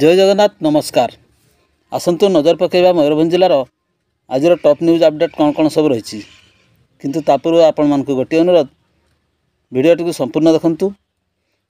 ଜୟ ଜଗନ୍ନାଥ ନମସ୍କାର ଆସନ୍ତୁ ନଜର ପକାଇବା ମୟୂରଭଞ୍ଜ ଜିଲ୍ଲାର ଆଜିର ଟପ୍ ନ୍ୟୁଜ୍ ଅପଡ଼େଟ୍ କ'ଣ କ'ଣ ସବୁ ରହିଛି କିନ୍ତୁ ତା ପୂର୍ବରୁ ଆପଣମାନଙ୍କୁ ଗୋଟିଏ ଅନୁରୋଧ ଭିଡ଼ିଓଟିକୁ ସମ୍ପୂର୍ଣ୍ଣ ଦେଖନ୍ତୁ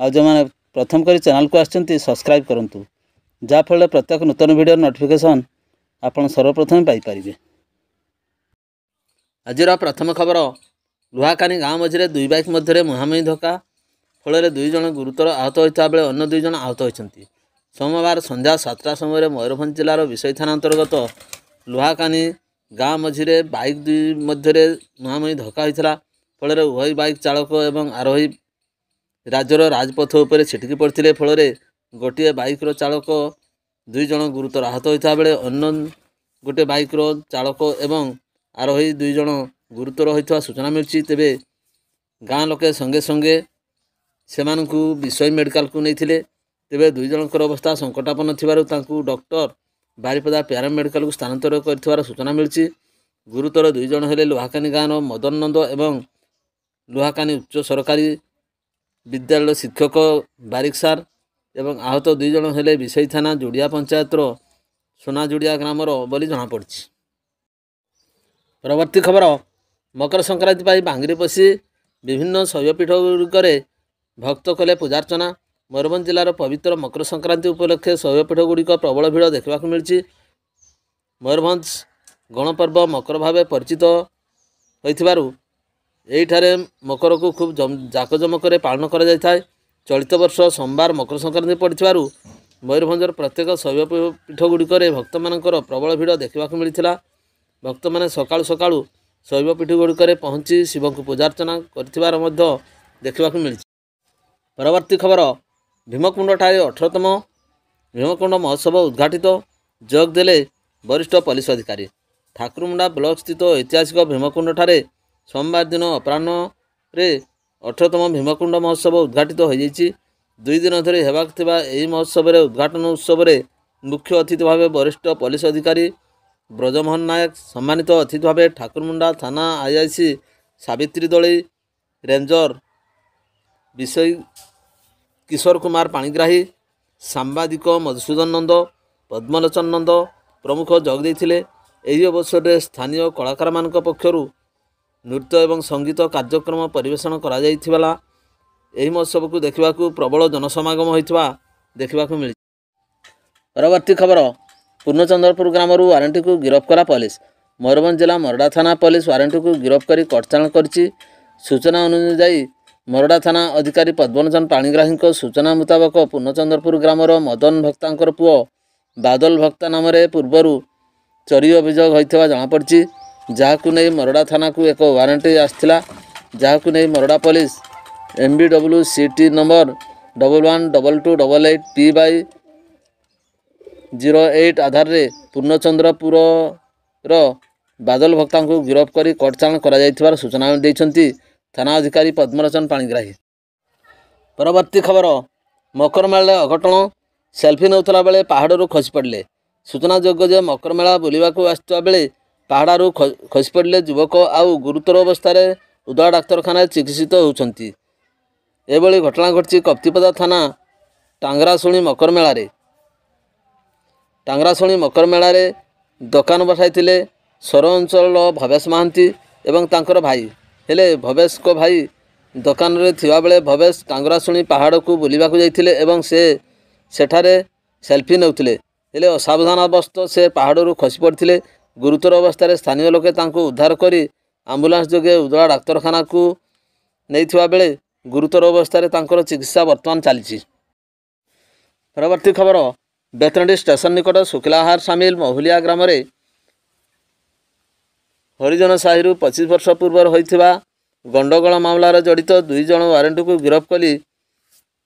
ଆଉ ଯେଉଁମାନେ ପ୍ରଥମ କରି ଚ୍ୟାନେଲ୍କୁ ଆସିଛନ୍ତି ସବସ୍କ୍ରାଇବ୍ କରନ୍ତୁ ଯାହାଫଳରେ ପ୍ରତ୍ୟେକ ନୂତନ ଭିଡ଼ିଓ ନୋଟିଫିକେସନ୍ ଆପଣ ସର୍ବପ୍ରଥମେ ପାଇପାରିବେ ଆଜିର ପ୍ରଥମ ଖବର ଲୁହାକାନି ଗାଁ ମଝିରେ ଦୁଇ ବାଇକ୍ ମଧ୍ୟରେ ମୁହାଁମୁହିଁ ଧକ୍କା ଫଳରେ ଦୁଇ ଜଣ ଗୁରୁତର ଆହତ ହୋଇଥିବା ବେଳେ ଅନ୍ୟ ଦୁଇ ଜଣ ଆହତ ହୋଇଛନ୍ତି ସୋମବାର ସନ୍ଧ୍ୟା ସାତଟା ସମୟରେ ମୟୂରଭଞ୍ଜ ଜିଲ୍ଲାର ବିଷୟ ଥାନା ଅନ୍ତର୍ଗତ ଲୁହାକାନି ଗାଁ ମଝିରେ ବାଇକ୍ ଦୁଇ ମଧ୍ୟରେ ନୁହାଁମୁହିଁ ଧକ୍କା ହୋଇଥିଲା ଫଳରେ ଉଭୟ ବାଇକ୍ ଚାଳକ ଏବଂ ଆରୋହୀ ରାଜ୍ୟର ରାଜପଥ ଉପରେ ଛିଟିକି ପଡ଼ିଥିଲେ ଫଳରେ ଗୋଟିଏ ବାଇକ୍ର ଚାଳକ ଦୁଇ ଜଣ ଗୁରୁତର ଆହତ ହୋଇଥିବା ବେଳେ ଅନ୍ୟ ଗୋଟିଏ ବାଇକ୍ର ଚାଳକ ଏବଂ ଆରୋହୀ ଦୁଇ ଜଣ ଗୁରୁତର ହୋଇଥିବା ସୂଚନା ମିଳିଛି ତେବେ ଗାଁ ଲୋକେ ସଙ୍ଗେ ସଙ୍ଗେ ସେମାନଙ୍କୁ ବିଷୟ ମେଡ଼ିକାଲକୁ ନେଇଥିଲେ ତେବେ ଦୁଇ ଜଣଙ୍କର ଅବସ୍ଥା ସଙ୍କଟାପନ୍ନ ଥିବାରୁ ତାଙ୍କୁ ଡକ୍ଟର ବାରିପଦା ପ୍ୟାରାମେଡ଼ିକାଲକୁ ସ୍ଥାନାନ୍ତର କରିଥିବାର ସୂଚନା ମିଳିଛି ଗୁରୁତର ଦୁଇ ଜଣ ହେଲେ ଲୁହାକାନି ଗାଁର ମଦନ ନନ୍ଦ ଏବଂ ଲୁହାକାନି ଉଚ୍ଚ ସରକାରୀ ବିଦ୍ୟାଳୟର ଶିକ୍ଷକ ବାରିକ ସାର୍ ଏବଂ ଆହତ ଦୁଇ ଜଣ ହେଲେ ବିଷୟ ଥାନା ଯୋଡ଼ିଆ ପଞ୍ଚାୟତର ସୁନାଯୋଡ଼ିଆ ଗ୍ରାମର ବୋଲି ଜଣାପଡ଼ିଛି ପରବର୍ତ୍ତୀ ଖବର ମକର ସଂକ୍ରାନ୍ତି ପାଇଁ ବାଙ୍ଗରି ପଶି ବିଭିନ୍ନ ଶୈବପୀଠ ଗୁଡ଼ିକରେ ଭକ୍ତ କଲେ ପୂଜାର୍ଚ୍ଚନା ମୟୂରଭଞ୍ଜ ଜିଲ୍ଲାର ପବିତ୍ର ମକର ସଂକ୍ରାନ୍ତି ଉପଲକ୍ଷେ ଶୈବପୀଠ ଗୁଡ଼ିକ ପ୍ରବଳ ଭିଡ଼ ଦେଖିବାକୁ ମିଳିଛି ମୟୂରଭଞ୍ଜ ଗଣପର୍ବ ମକର ଭାବେ ପରିଚିତ ହୋଇଥିବାରୁ ଏହିଠାରେ ମକରକୁ ଖୁବ୍ ଜାକଜମକରେ ପାଳନ କରାଯାଇଥାଏ ଚଳିତ ବର୍ଷ ସୋମବାର ମକର ସଂକ୍ରାନ୍ତି ପଡ଼ିଥିବାରୁ ମୟୂରଭଞ୍ଜର ପ୍ରତ୍ୟେକ ଶୈବ ପୀଠ ଗୁଡ଼ିକରେ ଭକ୍ତମାନଙ୍କର ପ୍ରବଳ ଭିଡ଼ ଦେଖିବାକୁ ମିଳିଥିଲା ଭକ୍ତମାନେ ସକାଳୁ ସକାଳୁ ଶୈବପୀଠ ଗୁଡ଼ିକରେ ପହଞ୍ଚି ଶିବଙ୍କୁ ପୂଜାର୍ଚ୍ଚନା କରିଥିବାର ମଧ୍ୟ ଦେଖିବାକୁ ମିଳିଛି ପରବର୍ତ୍ତୀ ଖବର ଭୀମକୁଣ୍ଡ ଠାରେ ଅଠରତମ ଭୀମକୁଣ୍ଡ ମହୋତ୍ସବ ଉଦ୍ଘାଟିତ ଯୋଗ ଦେଲେ ବରିଷ୍ଠ ପୋଲିସ ଅଧିକାରୀ ଠାକୁରମୁଣ୍ଡା ସ୍ଥିତ ଐତିହାସିକ ଭୀମକୁଣ୍ଡ ଠାରେ ସୋମବାର ଦିନ ଅପରାହ୍ନରେ ଅଠରତମ ଭୀମକୁଣ୍ଡ ମହୋତ୍ସବ ଉଦ୍ଘାଟିତ ହୋଇଯାଇଛି ଦୁଇ ଦିନ ଧରି ହେବାକୁ ଥିବା ଏହି ମହୋତ୍ସବରେ ଉଦ୍ଘାଟନ ଉତ୍ସବରେ ମୁଖ୍ୟ ଅତିଥି ଭାବେ ବରିଷ୍ଠ ପୋଲିସ ଅଧିକାରୀ ବ୍ରଜମୋହନ ନାୟକ ସମ୍ମାନିତ ଅତିଥି ଭାବେ ଠାକୁରମୁଣ୍ଡା ଥାନା ଆଇ ଆଇ ସି ସାବିତ୍ରୀ ଦୋଳି ରେଞ୍ଜର ବିଷୟ କିଶୋର କୁମାର ପାଣିଗ୍ରାହୀ ସାମ୍ବାଦିକ ମଧୁସୂଦନ ନନ୍ଦ ପଦ୍ମଲୋଚନ ନନ୍ଦ ପ୍ରମୁଖ ଯୋଗ ଦେଇଥିଲେ ଏହି ଅବସରରେ ସ୍ଥାନୀୟ କଳାକାରମାନଙ୍କ ପକ୍ଷରୁ ନୃତ୍ୟ ଏବଂ ସଙ୍ଗୀତ କାର୍ଯ୍ୟକ୍ରମ ପରିବେଷଣ କରାଯାଇଥିବା ଏହି ମହୋତ୍ସବକୁ ଦେଖିବାକୁ ପ୍ରବଳ ଜନସମାଗମ ହୋଇଥିବା ଦେଖିବାକୁ ମିଳିଛି ପରବର୍ତ୍ତୀ ଖବର ପୂର୍ଣ୍ଣଚନ୍ଦ୍ରପୁର ଗ୍ରାମରୁ ୱାରେଣ୍ଟିକୁ ଗିରଫ କଲା ପୋଲିସ ମୟୂରଭଞ୍ଜ ଜିଲ୍ଲା ମରଡ଼ା ଥାନା ପୋଲିସ ୱାରେଣ୍ଟିକୁ ଗିରଫ କରି କଟଚାଳ କରିଛି ସୂଚନା ଅନୁଯାୟୀ ମରଡ଼ା ଥାନା ଅଧିକାରୀ ପଦ୍ମନଜନ ପାଣିଗ୍ରାହୀଙ୍କ ସୂଚନା ମୁତାବକ ପୂର୍ଣ୍ଣଚନ୍ଦ୍ରପୁର ଗ୍ରାମର ମଦନ ଭକ୍ତାଙ୍କର ପୁଅ ବାଦଲ ଭକ୍ତା ନାମରେ ପୂର୍ବରୁ ଚୋରି ଅଭିଯୋଗ ହୋଇଥିବା ଜଣାପଡ଼ିଛି ଯାହାକୁ ନେଇ ମରଡ଼ା ଥାନାକୁ ଏକ ୱାରେଣ୍ଟ ଆସିଥିଲା ଯାହାକୁ ନେଇ Marada police M B W C T number double one double two double eight P by zero eight ଆଧାରରେ ପୂର୍ଣ୍ଣଚନ୍ଦ୍ରପୁରର ବାଦଲ ଭକ୍ତାଙ୍କୁ ଗିରଫ କରି କଟଚାଳ କରାଯାଇଥିବାର ସୂଚନା ଦେଇଛନ୍ତି ଥାନା ଅଧିକାରୀ ପଦ୍ମରଚନ ପାଣିଗ୍ରାହୀ ପରବର୍ତ୍ତୀ ଖବର ମକରମେଳାରେ ଅଘଟଣ ସେଲ୍ଫି ନେଉଥିଲା ବେଳେ ପାହାଡ଼ରୁ ଖସି ପଡ଼ିଲେ ସୂଚନାଯୋଗ୍ୟ ଯେ ମକରମେଳା ବୁଲିବାକୁ ଆସିଥିବା ବେଳେ ପାହାଡ଼ରୁ ଖସି ପଡ଼ିଲେ ଯୁବକ ଆଉ ଗୁରୁତର ଅବସ୍ଥାରେ ଉଦଳା ଡାକ୍ତରଖାନାରେ ଚିକିତ୍ସିତ ହେଉଛନ୍ତି ଏଭଳି ଘଟଣା ଘଟିଛି କପ୍ତିପଦା ଥାନା ଟାଙ୍ଗରାଶୁଣି ମକରମେଳାରେ ଟାଙ୍ଗରାଶୁଣି ମକରମେଳାରେ ଦୋକାନ ବସାଇଥିଲେ ସୌର ଅଞ୍ଚଳର ଭବେଶ ମହାନ୍ତି ଏବଂ ତାଙ୍କର ଭାଇ ହେଲେ ଭବେଶଙ୍କ ଭାଇ ଦୋକାନରେ ଥିବାବେଳେ ଭବେଶ ଟାଙ୍ଗରାଶୁଣୀ ପାହାଡ଼କୁ ବୁଲିବାକୁ ଯାଇଥିଲେ ଏବଂ ସେ ସେଠାରେ ସେଲ୍ଫି ନେଉଥିଲେ ହେଲେ ଅସାବଧାନବସ୍ତ ସେ ପାହାଡ଼ରୁ ଖସି ପଡ଼ିଥିଲେ ଗୁରୁତର ଅବସ୍ଥାରେ ସ୍ଥାନୀୟ ଲୋକେ ତାଙ୍କୁ ଉଦ୍ଧାର କରି ଆମ୍ବୁଲାନ୍ସ ଯୋଗେ ଉଦଳା ଡାକ୍ତରଖାନାକୁ ନେଇଥିବା ବେଳେ ଗୁରୁତର ଅବସ୍ଥାରେ ତାଙ୍କର ଚିକିତ୍ସା ବର୍ତ୍ତମାନ ଚାଲିଛି ପରବର୍ତ୍ତୀ ଖବର ବେତନଟି ଷ୍ଟେସନ୍ ନିକଟ ଶୁଖିଲାହାର ସାମିଲ ମହୁଲିଆ ଗ୍ରାମରେ ହରିଜନ ସାହିରୁ ପଚିଶ ବର୍ଷ ପୂର୍ବରୁ ହୋଇଥିବା ଗଣ୍ଡଗୋଳ ମାମଲାରେ ଜଡ଼ିତ ଦୁଇ ଜଣ ୱାରେଣ୍ଟକୁ ଗିରଫ କଲି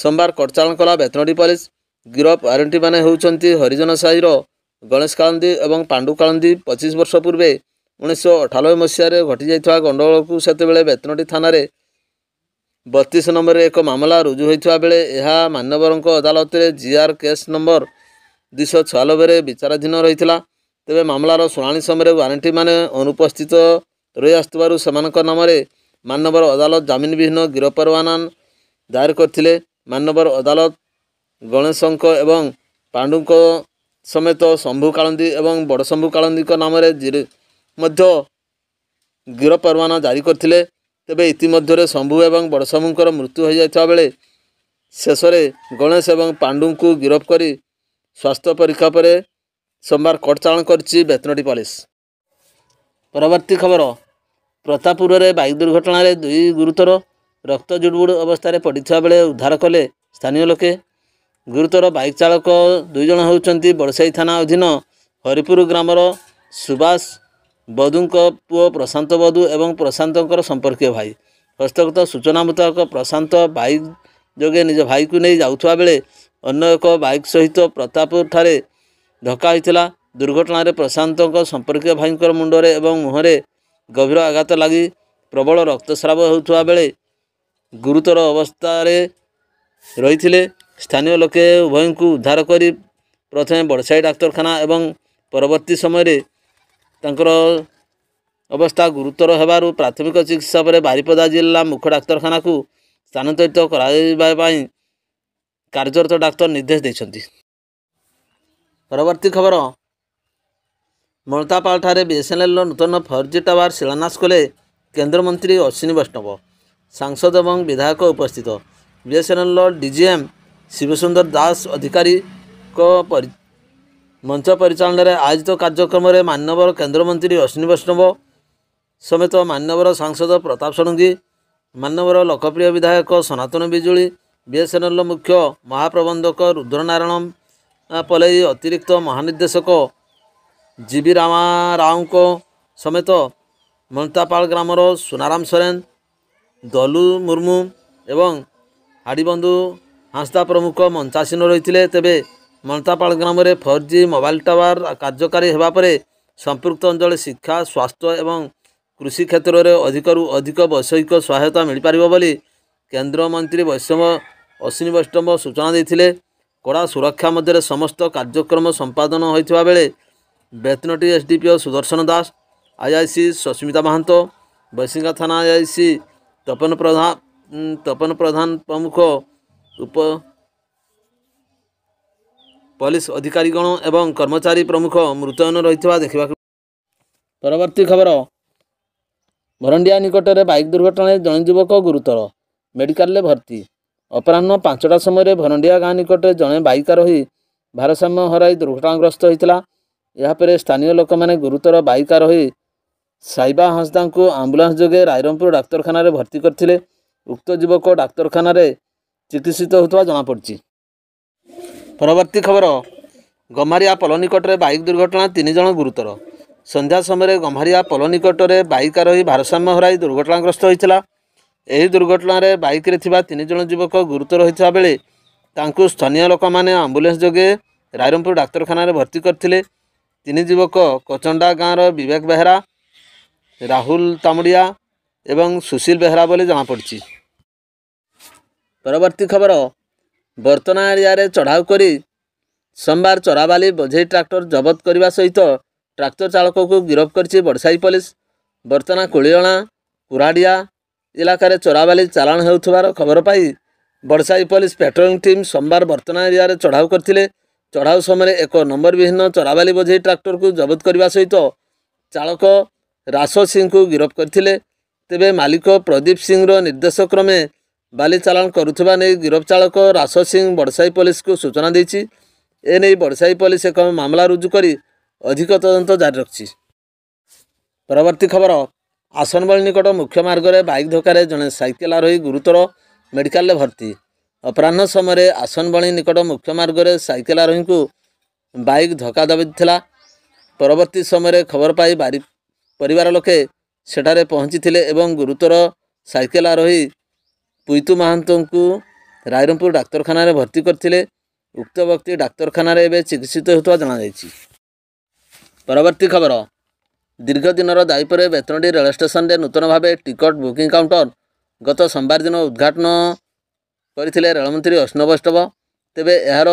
ସୋମବାର କଟଚାଳନ କଲା ବେତନଟି ପୋଲିସ ଗିରଫ ୱାରେଣ୍ଟିମାନେ ହେଉଛନ୍ତି ହରିଜନ ସାହିର ଗଣେଶ କାଳନ୍ଦୀ ଏବଂ ପାଣ୍ଡୁ କାଳନ୍ଦୀ ପଚିଶ ବର୍ଷ ପୂର୍ବେ ଉଣେଇଶହ ଅଠାନବେ ମସିହାରେ ଘଟିଯାଇଥିବା ଗଣ୍ଡଗୋଳକୁ ସେତେବେଳେ ବେତନଟି ଥାନାରେ ବତିଶ ନମ୍ବରରେ ଏକ ମାମଲା ରୁଜୁ ହୋଇଥିବା ବେଳେ ଏହା ମାନ୍ୟବରଙ୍କ ଅଦାଲତରେ ଜିଆର୍ କେସ୍ ନମ୍ବର ଦୁଇଶହ ଛୟାନବେରେ ବିଚାରାଧୀନ ରହିଥିଲା ତେବେ ମାମଲାର ଶୁଣାଣି ସମୟରେ ୱାରେଣ୍ଟିମାନେ ଅନୁପସ୍ଥିତ ରହିଆସୁଥିବାରୁ ସେମାନଙ୍କ ନାମରେ ମାନ୍ୟବର ଅଦାଲତ ଜାମିନ ବିହୀନ ଗିରଫ ପରୱାନା ଦାୟର କରିଥିଲେ ମାନ୍ୟବର ଅଦାଲତ ଗଣେଶଙ୍କ ଏବଂ ପାଣ୍ଡୁଙ୍କ ସମେତ ଶମ୍ଭୁ କାଳନ୍ଦି ଏବଂ ବଡ଼ଶମ୍ଭୁ କାଳନ୍ଦିଙ୍କ ନାମରେ ମଧ୍ୟ ଗିରଫ ପରୱାନା ଜାରି କରିଥିଲେ ତେବେ ଇତିମଧ୍ୟରେ ଶମ୍ଭୁ ଏବଂ ବଡ଼ଶମ୍ଭୁଙ୍କର ମୃତ୍ୟୁ ହୋଇଯାଇଥିବା ବେଳେ ଶେଷରେ ଗଣେଶ ଏବଂ ପାଣ୍ଡୁଙ୍କୁ ଗିରଫ କରି ସ୍ୱାସ୍ଥ୍ୟ ପରୀକ୍ଷା ପରେ ସୋମବାର କଟଚାଳନ କରିଛି ବେତନଟି ପୋଲିସ ପରବର୍ତ୍ତୀ ଖବର ପ୍ରତାପପୁରରେ ବାଇକ୍ ଦୁର୍ଘଟଣାରେ ଦୁଇ ଗୁରୁତର ରକ୍ତ ଜୁଡ଼ୁବୁଡ଼ ଅବସ୍ଥାରେ ପଡ଼ିଥିବା ବେଳେ ଉଦ୍ଧାର କଲେ ସ୍ଥାନୀୟ ଲୋକେ ଗୁରୁତର ବାଇକ୍ ଚାଳକ ଦୁଇ ଜଣ ହେଉଛନ୍ତି ବଡ଼ସାହି ଥାନା ଅଧୀନ ହରିପୁର ଗ୍ରାମର ସୁବାସ ବଧୁଙ୍କ ପୁଅ ପ୍ରଶାନ୍ତ ବଧୁ ଏବଂ ପ୍ରଶାନ୍ତଙ୍କର ସମ୍ପର୍କୀୟ ଭାଇ ହସ୍ତଗତ ସୂଚନା ମୁତାବକ ପ୍ରଶାନ୍ତ ବାଇକ୍ ଯୋଗେ ନିଜ ଭାଇକୁ ନେଇ ଯାଉଥିବା ବେଳେ ଅନ୍ୟ ଏକ ବାଇକ୍ ସହିତ ପ୍ରତାପପୁରଠାରେ ଧକ୍କା ହୋଇଥିଲା ଦୁର୍ଘଟଣାରେ ପ୍ରଶାନ୍ତଙ୍କ ସମ୍ପର୍କୀୟ ଭାଇଙ୍କର ମୁଣ୍ଡରେ ଏବଂ ମୁହଁରେ ଗଭୀର ଆଘାତ ଲାଗି ପ୍ରବଳ ରକ୍ତସ୍ରାବ ହେଉଥିବା ବେଳେ ଗୁରୁତର ଅବସ୍ଥାରେ ରହିଥିଲେ ସ୍ଥାନୀୟ ଲୋକେ ଉଭୟଙ୍କୁ ଉଦ୍ଧାର କରି ପ୍ରଥମେ ବଡ଼ସାହି ଡାକ୍ତରଖାନା ଏବଂ ପରବର୍ତ୍ତୀ ସମୟରେ ତାଙ୍କର ଅବସ୍ଥା ଗୁରୁତର ହେବାରୁ ପ୍ରାଥମିକ ଚିକିତ୍ସା ପରେ ବାରିପଦା ଜିଲ୍ଲା ମୁଖ୍ୟ ଡାକ୍ତରଖାନାକୁ ସ୍ଥାନାନ୍ତରିତ କରାଯିବା ପାଇଁ କାର୍ଯ୍ୟରତ ଡାକ୍ତର ନିର୍ଦ୍ଦେଶ ଦେଇଛନ୍ତି ପରବର୍ତ୍ତୀ ଖବର ମମତାପାଳଠାରେ ବିଏସ୍ଏନ୍ଏଲ୍ର ନୂତନ ଫୋର୍ ଜି ଟାୱାର ଶିଳାନ୍ୟାସ କଲେ କେନ୍ଦ୍ରମନ୍ତ୍ରୀ ଅଶ୍ୱିନୀ ବୈଷ୍ଣବ ସାଂସଦ ଏବଂ ବିଧାୟକ ଉପସ୍ଥିତ ବିଏସ୍ଏନ୍ଏଲ୍ର ଡିଜିଏମ୍ ଶିବସୁନ୍ଦର ଦାସ ଅଧିକାରୀଙ୍କ ମଞ୍ଚ ପରିଚାଳନାରେ ଆୟୋଜିତ କାର୍ଯ୍ୟକ୍ରମରେ ମାନ୍ୟବର କେନ୍ଦ୍ରମନ୍ତ୍ରୀ ଅଶ୍ୱିନୀ ବୈଷ୍ଣବ ସମେତ ମାନ୍ୟବର ସାଂସଦ ପ୍ରତାପ ଷଡ଼ଙ୍ଗୀ ମାନ୍ୟବର ଲୋକପ୍ରିୟ ବିଧାୟକ ସନାତନ ବିଜୁଳି ବିଏସ୍ଏନ୍ଏଲ୍ର ମୁଖ୍ୟ ମହାପ୍ରବନ୍ଧକ ରୁଦ୍ରନାରାୟଣ ପଲେଇ ଅତିରିକ୍ତ ମହାନିର୍ଦ୍ଦେଶକ ଜି ବି ରାମାରାଓଙ୍କ ସମେତ ମନ୍ତାପାଳ ଗ୍ରାମର ସୁନାରାମ ସୋରେନ ଦଲୁ ମୁର୍ମୁ ଏବଂ ହାଡ଼ିବନ୍ଧୁ ହାଁସ୍ତା ପ୍ରମୁଖ ମଞ୍ଚାସୀନ ରହିଥିଲେ ତେବେ ମନ୍ତାପାଳ ଗ୍ରାମରେ ଫୋର୍ ଜି ମୋବାଇଲ୍ ଟାୱାର କାର୍ଯ୍ୟକାରୀ ହେବା ପରେ ସମ୍ପୃକ୍ତ ଅଞ୍ଚଳ ଶିକ୍ଷା ସ୍ୱାସ୍ଥ୍ୟ ଏବଂ କୃଷି କ୍ଷେତ୍ରରେ ଅଧିକରୁ ଅଧିକ ବୈଷୟିକ ସହାୟତା ମିଳିପାରିବ ବୋଲି କେନ୍ଦ୍ରମନ୍ତ୍ରୀ ବୈଷମ ଅଶ୍ୱିନୀ ବୈଷ୍ଣବ ସୂଚନା ଦେଇଥିଲେ କଡ଼ା ସୁରକ୍ଷା ମଧ୍ୟରେ ସମସ୍ତ କାର୍ଯ୍ୟକ୍ରମ ସମ୍ପାଦନ ହୋଇଥିବା ବେଳେ ବେତନଟି S D P O Sudarshan Das I I C Sasmita Mohanta Baisinga ଥାନା I I C Tapan Pradhan Tapan Pradhan ପ୍ରମୁଖ ଉପ ପୋଲିସ ଅଧିକାରୀଗଣ ଏବଂ କର୍ମଚାରୀ ପ୍ରମୁଖ ମୃତୟନ ରହିଥିବା ଦେଖିବାକୁ ପରବର୍ତ୍ତୀ ଖବର ଭରଣ୍ଡିଆ ନିକଟରେ ବାଇକ୍ ଦୁର୍ଘଟଣାରେ ଜଣେ ଯୁବକ ଗୁରୁତର ମେଡ଼ିକାଲରେ ଭର୍ତ୍ତି ଅପରାହ୍ନ ପାଞ୍ଚଟା ସମୟରେ ଭରଣ୍ଡିଆ ଗାଁ ନିକଟରେ ଜଣେ ବାଇକା ରହି ଭାରସାମ୍ୟ ହରାଇ ଦୁର୍ଘଟଣାଗ୍ରସ୍ତ ହୋଇଥିଲା ଏହାପରେ ସ୍ଥାନୀୟ ଲୋକମାନେ ଗୁରୁତର ବାଇକା ରହି ସାଇବା ହାଁସଦାଙ୍କୁ ଆମ୍ବୁଲାନ୍ସ ଯୋଗେ ରାଇରଙ୍ଗପୁର ଡାକ୍ତରଖାନାରେ ଭର୍ତ୍ତି କରିଥିଲେ ଉକ୍ତ ଯୁବକ ଡାକ୍ତରଖାନାରେ ଚିକିତ୍ସିତ ହେଉଥିବା ଜଣାପଡ଼ିଛି ପରବର୍ତ୍ତୀ ଖବର ଗମାରିଆ ପଲ ନିକଟରେ ବାଇକ୍ ଦୁର୍ଘଟଣା ତିନି ଜଣ ଗୁରୁତର ସନ୍ଧ୍ୟା ସମୟରେ ଗମାରିଆ ପଲ ନିକଟରେ ବାଇକା ରହି ଭାରସାମ୍ୟ ହରାଇ ଦୁର୍ଘଟଣାଗ୍ରସ୍ତ ହୋଇଥିଲା ଏହି ଦୁର୍ଘଟଣାରେ ବାଇକ୍ରେ ଥିବା ତିନି ଜଣ ଯୁବକ ଗୁରୁତର ହୋଇଥିବା ବେଳେ ତାଙ୍କୁ ସ୍ଥାନୀୟ ଲୋକମାନେ ଆମ୍ବୁଲାନ୍ସ ଯୋଗେ ରାଇରଙ୍ଗପୁର ଡାକ୍ତରଖାନାରେ ଭର୍ତ୍ତି କରିଥିଲେ ତିନି ଯୁବକ କଚଣ୍ଡା ଗାଁର ବିବେକ ବେହେରା ରାହୁଲ ତାମୁଡ଼ିଆ ଏବଂ ସୁଶୀଲ ବେହେରା ବୋଲି ଜଣାପଡ଼ିଛି ପରବର୍ତ୍ତୀ ଖବର ବର୍ତ୍ତନା ଏରିଆରେ ଚଢ଼ାଉ କରି ସୋମବାର ଚରାବାଲି ବୋଝେଇ ଟ୍ରାକ୍ଟର ଜବତ କରିବା ସହିତ ଟ୍ରାକ୍ଟର ଚାଳକକୁ ଗିରଫ କରିଛି ବଡ଼ସାହି ପୋଲିସ ବର୍ତ୍ତନା କୋଳିଅଣା କୁରାଡ଼ିଆ ଇଲାକାରେ ଚୋରାବାଲି ଚାଲାଣ ହେଉଥିବାର ଖବର ପାଇ ବଡ଼ସାହି ପୋଲିସ ପେଟ୍ରୋଲିଂ ଟିମ୍ ସୋମବାର ବର୍ତ୍ତମାନ ଏରିଆରେ ଚଢ଼ାଉ କରିଥିଲେ ଚଢ଼ାଉ ସମୟରେ ଏକ ନମ୍ବର ବିହୀନ ଚୋରାବାଲି ବୋଝେଇ ଟ୍ରାକ୍ଟରକୁ ଜବତ କରିବା ସହିତ ଚାଳକ ରାସ ସିଂଙ୍କୁ ଗିରଫ କରିଥିଲେ ତେବେ ମାଲିକ ପ୍ରଦୀପ ସିଂର ନିର୍ଦ୍ଦେଶ କ୍ରମେ ବାଲି ଚାଲାଣ କରୁଥିବା ନେଇ ଗିରଫ ଚାଳକ ରାସ ସିଂ ବଡ଼ସାହି ପୋଲିସକୁ ସୂଚନା ଦେଇଛି ଏନେଇ ବଡ଼ସାହି ପୋଲିସ ଏକ ମାମଲା ରୁଜୁ କରି ଅଧିକ ତଦନ୍ତ ଜାରି ରଖିଛି ପରବର୍ତ୍ତୀ ଖବର ଆସନବଳି ନିକଟ ମୁଖ୍ୟ ମାର୍ଗରେ ବାଇକ୍ ଧକ୍କାରେ ଜଣେ ସାଇକେଲ ଆରୋହି ଗୁରୁତର ମେଡ଼ିକାଲରେ ଭର୍ତ୍ତି ଅପରାହ୍ନ ସମୟରେ ଆସନବଳି ନିକଟ ମୁଖ୍ୟ ମାର୍ଗରେ ସାଇକେଲ ଆରୋହୀଙ୍କୁ ବାଇକ୍ ଧକ୍କା ଦେବିଥିଲା ପରବର୍ତ୍ତୀ ସମୟରେ ଖବର ପାଇ ବାରି ପରିବାର ଲୋକେ ସେଠାରେ ପହଞ୍ଚିଥିଲେ ଏବଂ ଗୁରୁତର ସାଇକେଲ ଆରୋହୀ ପୁଇତୁ ମହାନ୍ତଙ୍କୁ ରାଇରଙ୍ଗପୁର ଡାକ୍ତରଖାନାରେ ଭର୍ତ୍ତି କରିଥିଲେ ଉକ୍ତ ବ୍ୟକ୍ତି ଡାକ୍ତରଖାନାରେ ଏବେ ଚିକିତ୍ସିତ ହେଉଥିବା ଜଣାଯାଇଛି ପରବର୍ତ୍ତୀ ଖବର ଦୀର୍ଘଦିନର ଦାୟିତ୍ୱରେ ବେତନଟି ରେଳ ଷ୍ଟେସନରେ ନୂତନ ଭାବେ ଟିକେଟ୍ ବୁକିଂ କାଉଣ୍ଟର ଗତ ସୋମବାର ଦିନ ଉଦ୍ଘାଟନ କରିଥିଲେ ରେଳମନ୍ତ୍ରୀ ଅଶ୍ନ ବୈଷ୍ଣବ ତେବେ ଏହାର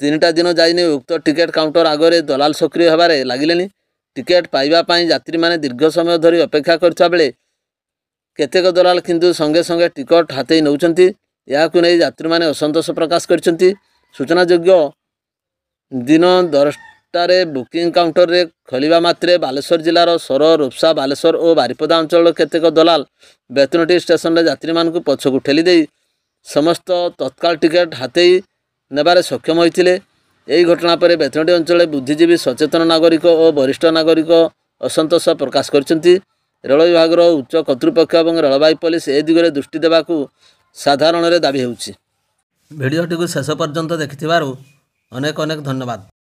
ତିନିଟା ଦିନ ଯାଇନି ଉକ୍ତ ଟିକେଟ୍ କାଉଣ୍ଟର ଆଗରେ ଦଲାଲ ସକ୍ରିୟ ହେବାରେ ଲାଗିଲେଣି ଟିକେଟ୍ ପାଇବା ପାଇଁ ଯାତ୍ରୀମାନେ ଦୀର୍ଘ ସମୟ ଧରି ଅପେକ୍ଷା କରିଥିବା ବେଳେ କେତେକ ଦଲାଲ କିନ୍ତୁ ସଙ୍ଗେ ସଙ୍ଗେ ଟିକେଟ୍ ହାତେଇ ନେଉଛନ୍ତି ଏହାକୁ ନେଇ ଯାତ୍ରୀମାନେ ଅସନ୍ତୋଷ ପ୍ରକାଶ କରିଛନ୍ତି ସୂଚନାଯୋଗ୍ୟ ଦିନ ଦଶ ଆଠଟାରେ ବୁକିଂ କାଉଣ୍ଟରରେ ଖୋଲିବା ମାତ୍ରେ ବାଲେଶ୍ୱର ଜିଲ୍ଲାର ସୋର ରୂପସା ବାଲେଶ୍ୱର ଓ ବାରିପଦା ଅଞ୍ଚଳର କେତେକ ଦଲାଲ ବେତନଟି ଷ୍ଟେସନରେ ଯାତ୍ରୀମାନଙ୍କୁ ପଛକୁ ଠେଲି ଦେଇ ସମସ୍ତ ତତ୍କାଳ ଟିକେଟ୍ ହାତେଇ ନେବାରେ ସକ୍ଷମ ହୋଇଥିଲେ ଏହି ଘଟଣା ପରେ ବେତନଟି ଅଞ୍ଚଳରେ ବୁଦ୍ଧିଜୀବୀ ସଚେତନ ନାଗରିକ ଓ ବରିଷ୍ଠ ନାଗରିକ ଅସନ୍ତୋଷ ପ୍ରକାଶ କରିଛନ୍ତି ରେଳ ବିଭାଗର ଉଚ୍ଚ କର୍ତ୍ତୃପକ୍ଷ ଏବଂ ରେଳବାଇ ପୋଲିସ ଏ ଦିଗରେ ଦୃଷ୍ଟି ଦେବାକୁ ସାଧାରଣରେ ଦାବି ହେଉଛି ଭିଡ଼ିଓଟିକୁ ଶେଷ ପର୍ଯ୍ୟନ୍ତ ଦେଖିଥିବାରୁ ଅନେକ ଅନେକ ଧନ୍ୟବାଦ